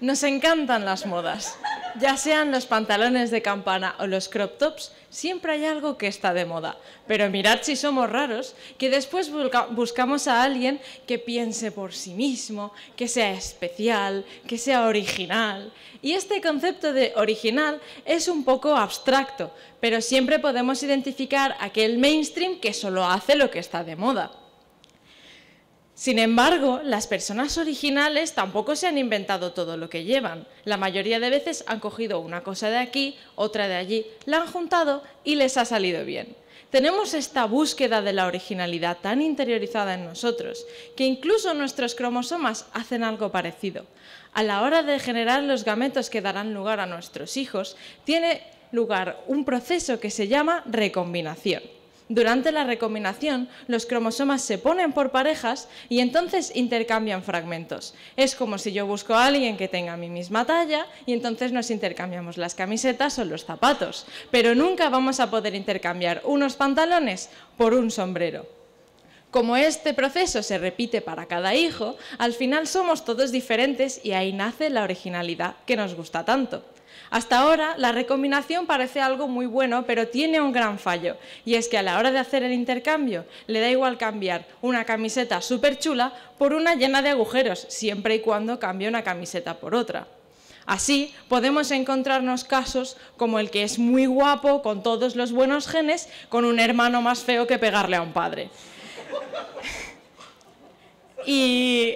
Nos encantan las modas. Ya sean los pantalones de campana o los crop tops, siempre hay algo que está de moda. Pero mirad si somos raros, que después buscamos a alguien que piense por sí mismo, que sea especial, que sea original. Y este concepto de original es un poco abstracto, pero siempre podemos identificar aquel mainstream que solo hace lo que está de moda. Sin embargo, las personas originales tampoco se han inventado todo lo que llevan. La mayoría de veces han cogido una cosa de aquí, otra de allí, la han juntado y les ha salido bien. Tenemos esta búsqueda de la originalidad tan interiorizada en nosotros que incluso nuestros cromosomas hacen algo parecido. A la hora de generar los gametos que darán lugar a nuestros hijos, tiene lugar un proceso que se llama recombinación. Durante la recombinación, los cromosomas se ponen por parejas y entonces intercambian fragmentos. Es como si yo busco a alguien que tenga mi misma talla y entonces nos intercambiamos las camisetas o los zapatos, pero nunca vamos a poder intercambiar unos pantalones por un sombrero. Como este proceso se repite para cada hijo, al final somos todos diferentes y ahí nace la originalidad que nos gusta tanto. Hasta ahora, la recombinación parece algo muy bueno, pero tiene un gran fallo, y es que a la hora de hacer el intercambio, le da igual cambiar una camiseta superchula por una llena de agujeros, siempre y cuando cambie una camiseta por otra. Así, podemos encontrarnos casos como el que es muy guapo, con todos los buenos genes, con un hermano más feo que pegarle a un padre. Y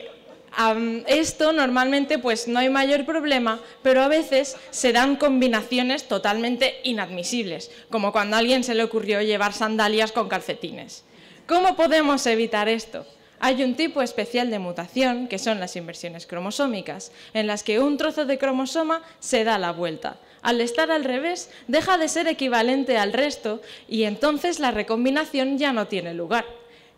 esto normalmente pues no hay mayor problema, pero a veces se dan combinaciones totalmente inadmisibles, como cuando a alguien se le ocurrió llevar sandalias con calcetines. ¿Cómo podemos evitar esto? Hay un tipo especial de mutación, que son las inversiones cromosómicas, en las que un trozo de cromosoma se da la vuelta. Al estar al revés, deja de ser equivalente al resto y entonces la recombinación ya no tiene lugar.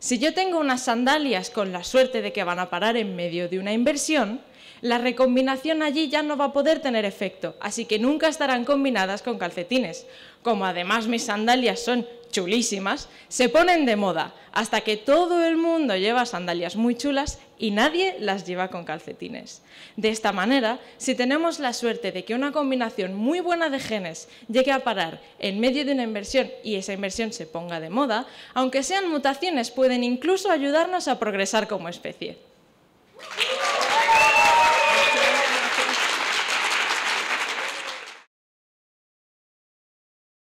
Si yo tengo unas sandalias con la suerte de que van a parar en medio de una inversión, la recombinación allí ya no va a poder tener efecto, así que nunca estarán combinadas con calcetines. Como además mis sandalias son chulísimas, se ponen de moda hasta que todo el mundo lleva sandalias muy chulas y nadie las lleva con calcetines. De esta manera, si tenemos la suerte de que una combinación muy buena de genes llegue a parar en medio de una inversión y esa inversión se ponga de moda, aunque sean mutaciones pueden incluso ayudarnos a progresar como especie.